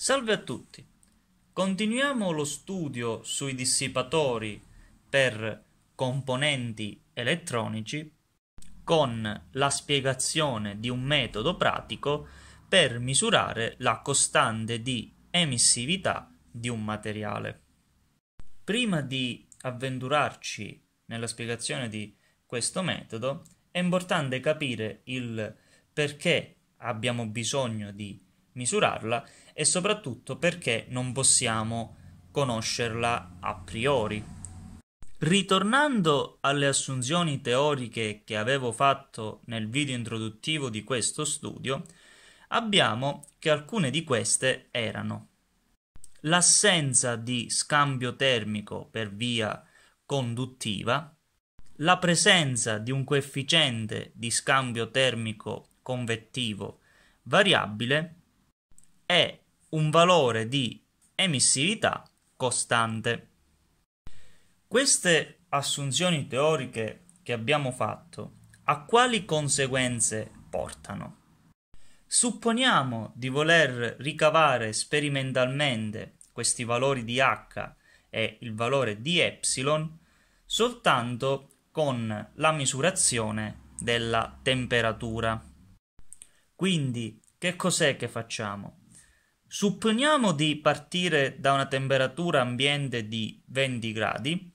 Salve a tutti! Continuiamo lo studio sui dissipatori per componenti elettronici con la spiegazione di un metodo pratico per misurare la costante di emissività di un materiale. Prima di avventurarci nella spiegazione di questo metodo, è importante capire il perché abbiamo bisogno di misurarla e soprattutto perché non possiamo conoscerla a priori. Ritornando alle assunzioni teoriche che avevo fatto nel video introduttivo di questo studio, abbiamo che alcune di queste erano l'assenza di scambio termico per via conduttiva, la presenza di un coefficiente di scambio termico convettivo variabile è un valore di emissività costante. Queste assunzioni teoriche che abbiamo fatto a quali conseguenze portano? Supponiamo di voler ricavare sperimentalmente questi valori di h e il valore di epsilon soltanto con la misurazione della temperatura. Quindi, che cos'è che facciamo? Supponiamo di partire da una temperatura ambiente di 20 gradi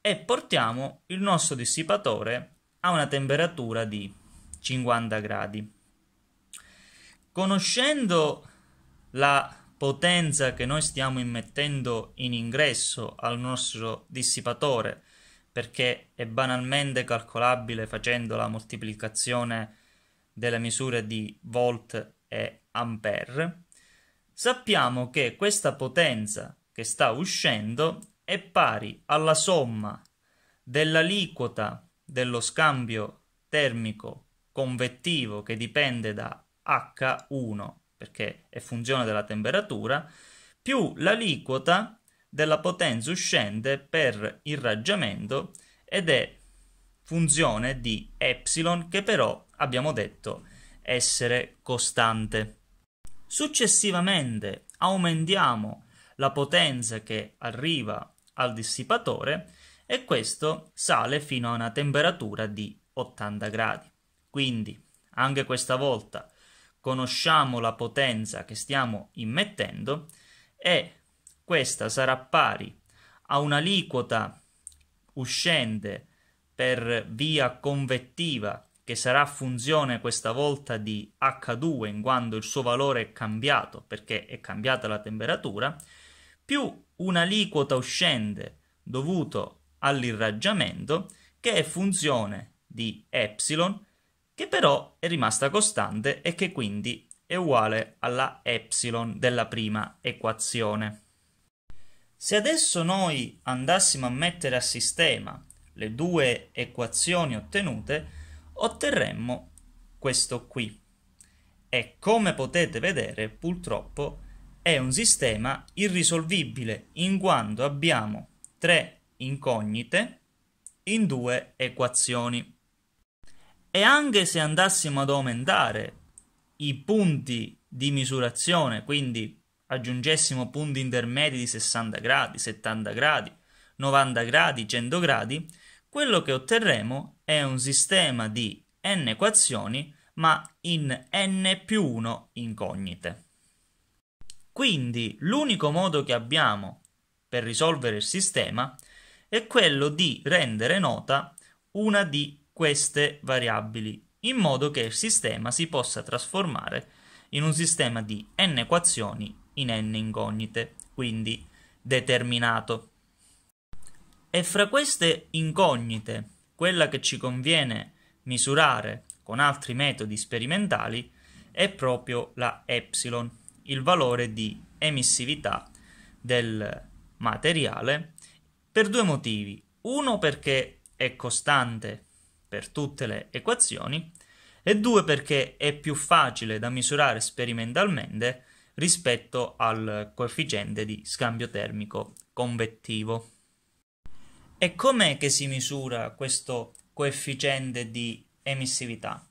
e portiamo il nostro dissipatore a una temperatura di 50 gradi. Conoscendo la potenza che noi stiamo immettendo in ingresso al nostro dissipatore, perché è banalmente calcolabile facendo la moltiplicazione delle misure di volt e ampere, sappiamo che questa potenza che sta uscendo è pari alla somma dell'aliquota dello scambio termico convettivo che dipende da H1 perché è funzione della temperatura più l'aliquota della potenza uscente per irraggiamento ed è funzione di epsilon che però abbiamo detto essere costante. Successivamente aumentiamo la potenza che arriva al dissipatore e questo sale fino a una temperatura di 80 gradi. Quindi anche questa volta conosciamo la potenza che stiamo immettendo e questa sarà pari a un'aliquota uscente per via convettiva che sarà funzione questa volta di H2 in quanto il suo valore è cambiato perché è cambiata la temperatura, più un'aliquota uscente dovuto all'irraggiamento che è funzione di ε che però è rimasta costante e che quindi è uguale alla ε della prima equazione. Se adesso noi andassimo a mettere a sistema le due equazioni ottenute, otterremmo questo qui. E come potete vedere, purtroppo, è un sistema irrisolvibile in quanto abbiamo tre incognite in due equazioni. E anche se andassimo ad aumentare i punti di misurazione, quindi aggiungessimo punti intermedi di 60 gradi, 70 gradi, 90 gradi, 100 gradi, quello che otterremo è un sistema di n equazioni ma in n più 1 incognite. Quindi l'unico modo che abbiamo per risolvere il sistema è quello di rendere nota una di queste variabili in modo che il sistema si possa trasformare in un sistema di n equazioni in n incognite, quindi determinato. E fra queste incognite quella che ci conviene misurare con altri metodi sperimentali è proprio la epsilon, il valore di emissività del materiale, per due motivi. Uno perché è costante per tutte le equazioni e due perché è più facile da misurare sperimentalmente rispetto al coefficiente di scambio termico convettivo. E com'è che si misura questo coefficiente di emissività?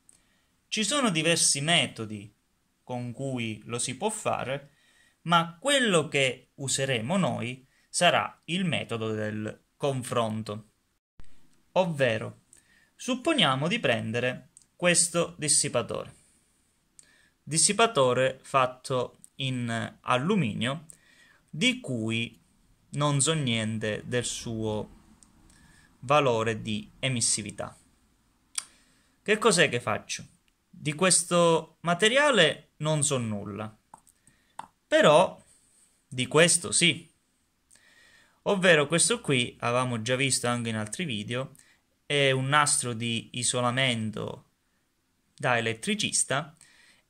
Ci sono diversi metodi con cui lo si può fare, ma quello che useremo noi sarà il metodo del confronto. Ovvero, supponiamo di prendere questo dissipatore. Dissipatore fatto in alluminio di cui non so niente del suo valore di emissività. Che cos'è che faccio? Di questo materiale non so nulla, però di questo sì. Ovvero questo qui, avevamo già visto anche in altri video, è un nastro di isolamento da elettricista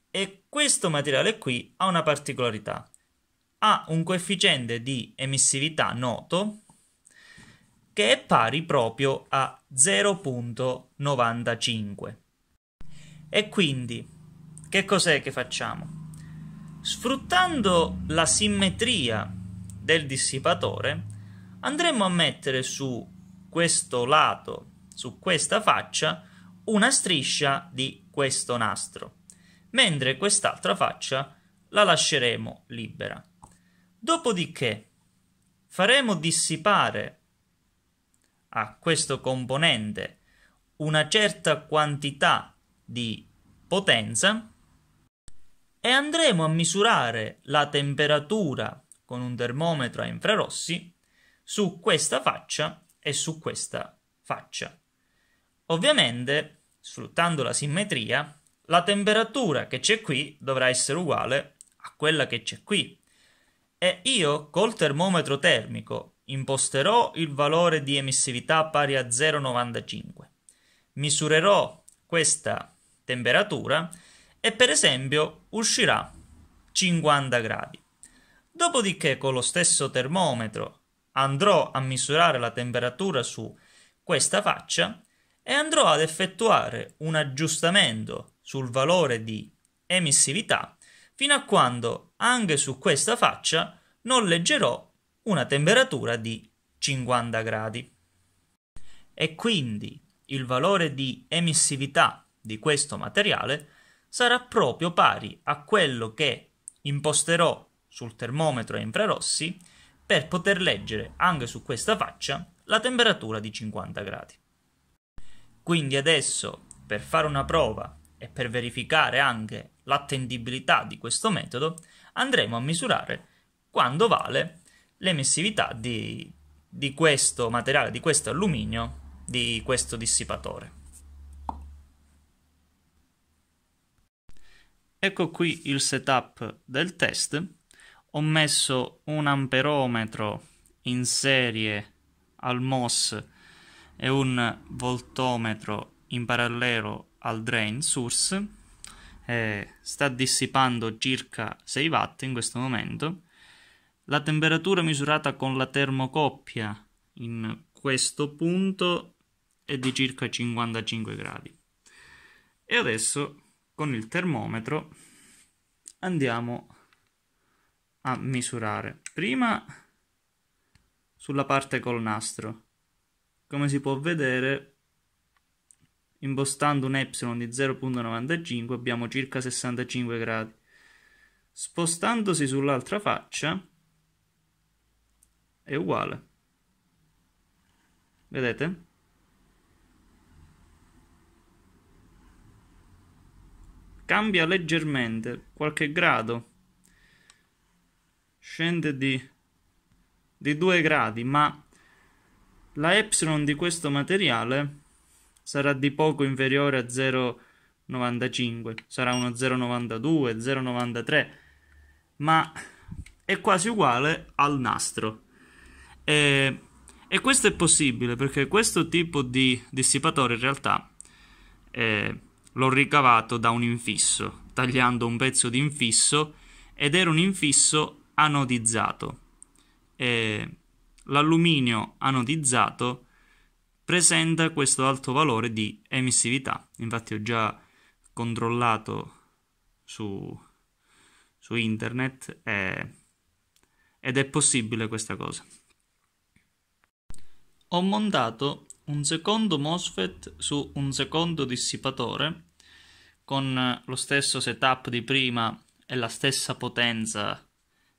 e questo materiale qui ha una particolarità. Ha un coefficiente di emissività noto che è pari proprio a 0.95. E quindi, che cos'è che facciamo? Sfruttando la simmetria del dissipatore, andremo a mettere su questo lato, su questa faccia, una striscia di questo nastro, mentre quest'altra faccia la lasceremo libera. Dopodiché faremo dissipare a questo componente una certa quantità di potenza e andremo a misurare la temperatura con un termometro a infrarossi su questa faccia e su questa faccia. Ovviamente, sfruttando la simmetria, la temperatura che c'è qui dovrà essere uguale a quella che c'è qui. E io col termometro termico Imposterò il valore di emissività pari a 0,95. Misurerò questa temperatura e per esempio uscirà 50 gradi. Dopodiché con lo stesso termometro andrò a misurare la temperatura su questa faccia e andrò ad effettuare un aggiustamento sul valore di emissività fino a quando anche su questa faccia non leggerò una temperatura di 50 gradi. E quindi il valore di emissività di questo materiale sarà proprio pari a quello che imposterò sul termometro a infrarossi per poter leggere anche su questa faccia la temperatura di 50 gradi. Quindi adesso per fare una prova e per verificare anche l'attendibilità di questo metodo andremo a misurare quando vale l'emissività di, di questo materiale, di questo alluminio, di questo dissipatore. Ecco qui il setup del test. Ho messo un amperometro in serie al MOS e un voltometro in parallelo al drain source. Eh, sta dissipando circa 6 watt in questo momento la temperatura misurata con la termocoppia in questo punto è di circa 55 gradi. E adesso con il termometro andiamo a misurare. Prima sulla parte col nastro. Come si può vedere, impostando un epsilon di 0.95 abbiamo circa 65 gradi. Spostandosi sull'altra faccia è uguale vedete? cambia leggermente qualche grado scende di, di 2 gradi ma la epsilon di questo materiale sarà di poco inferiore a 0,95 sarà uno 0,92 0,93 ma è quasi uguale al nastro e, e, questo è possibile perché questo tipo di dissipatore in realtà eh, l'ho ricavato da un infisso, tagliando un pezzo di infisso ed era un infisso anodizzato. E l'alluminio anodizzato presenta questo alto valore di emissività. Infatti ho già controllato su, su internet eh, ed è possibile questa cosa ho montato un secondo MOSFET su un secondo dissipatore con lo stesso setup di prima e la stessa potenza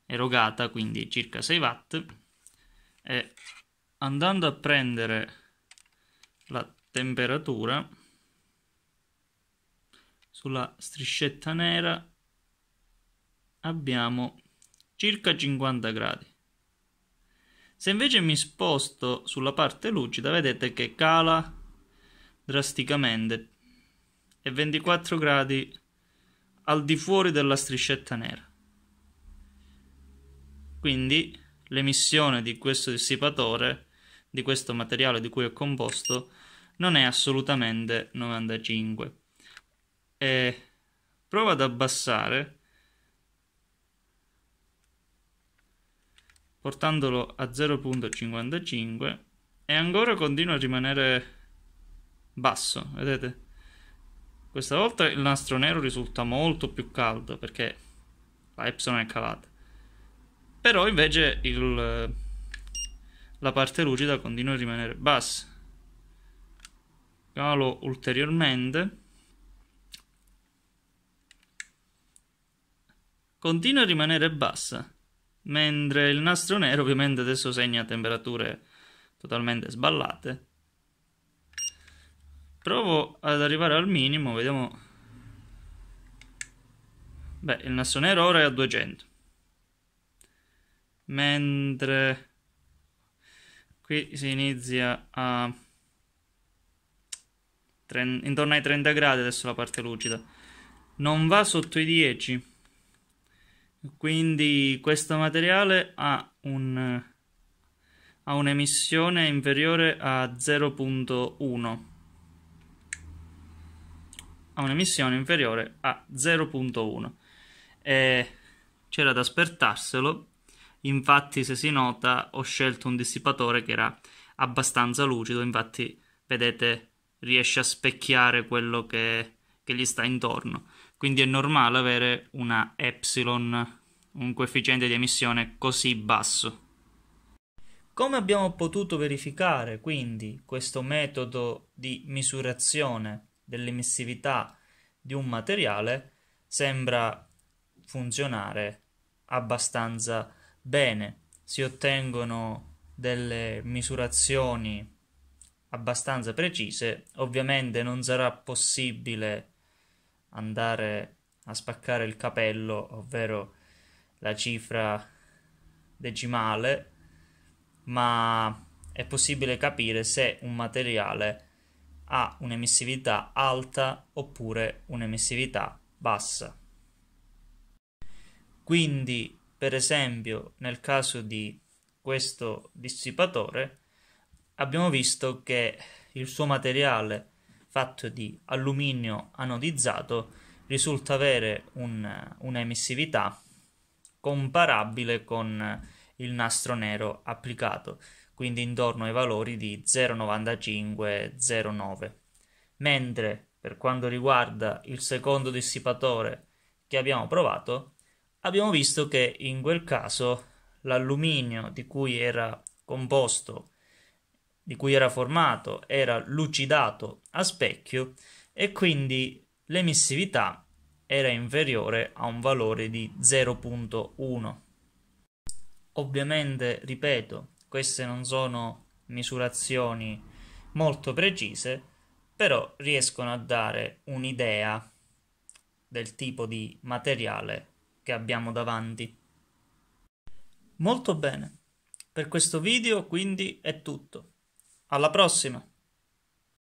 erogata, quindi circa 6 watt e andando a prendere la temperatura sulla striscetta nera abbiamo circa 50 gradi se invece mi sposto sulla parte lucida, vedete che cala drasticamente e 24 gradi al di fuori della striscetta nera. Quindi l'emissione di questo dissipatore, di questo materiale di cui è composto, non è assolutamente 95. E provo ad abbassare portandolo a 0.55 e ancora continua a rimanere basso, vedete? Questa volta il nastro nero risulta molto più caldo perché la epsilon è calata. Però invece il, la parte lucida continua a rimanere bassa. Calo ulteriormente. Continua a rimanere bassa mentre il nastro nero ovviamente adesso segna temperature totalmente sballate provo ad arrivare al minimo vediamo beh il nastro nero ora è a 200 mentre qui si inizia a intorno ai 30 gradi adesso la parte lucida non va sotto i 10 quindi questo materiale ha, un, ha un'emissione inferiore a 0.1. Ha un'emissione inferiore a 0.1. E c'era da aspettarselo, infatti se si nota ho scelto un dissipatore che era abbastanza lucido, infatti vedete riesce a specchiare quello che, che gli sta intorno quindi è normale avere una epsilon, un coefficiente di emissione così basso. Come abbiamo potuto verificare quindi questo metodo di misurazione dell'emissività di un materiale sembra funzionare abbastanza bene. Si ottengono delle misurazioni abbastanza precise, ovviamente non sarà possibile andare a spaccare il capello, ovvero la cifra decimale, ma è possibile capire se un materiale ha un'emissività alta oppure un'emissività bassa. Quindi, per esempio, nel caso di questo dissipatore, abbiamo visto che il suo materiale fatto di alluminio anodizzato risulta avere un, una comparabile con il nastro nero applicato, quindi intorno ai valori di 0,95-0,9. Mentre per quanto riguarda il secondo dissipatore che abbiamo provato, abbiamo visto che in quel caso l'alluminio di cui era composto di cui era formato era lucidato a specchio e quindi l'emissività era inferiore a un valore di 0.1. Ovviamente, ripeto, queste non sono misurazioni molto precise, però riescono a dare un'idea del tipo di materiale che abbiamo davanti. Molto bene, per questo video quindi è tutto. Alla prossima!